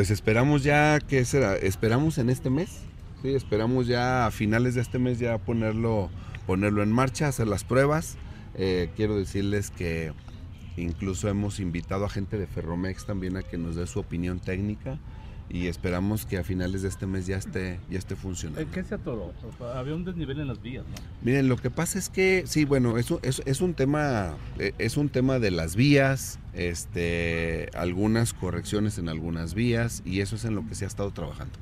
pues esperamos ya, ¿qué será? Esperamos en este mes. esperamos ya a finales de este mes ya ponerlo, ponerlo en marcha, hacer las pruebas. Eh, quiero decirles que incluso hemos invitado a gente de Ferromex también a que nos dé su opinión técnica y esperamos que a finales de este mes ya esté, ya esté funcionando. ¿En qué se todo? Había un desnivel en las vías, ¿no? Miren, lo que pasa es que, sí, bueno, eso es, es, un tema, e, es un tema de las vías, este, algunas correcciones en algunas vías, y eso es en lo que se ha estado trabajando.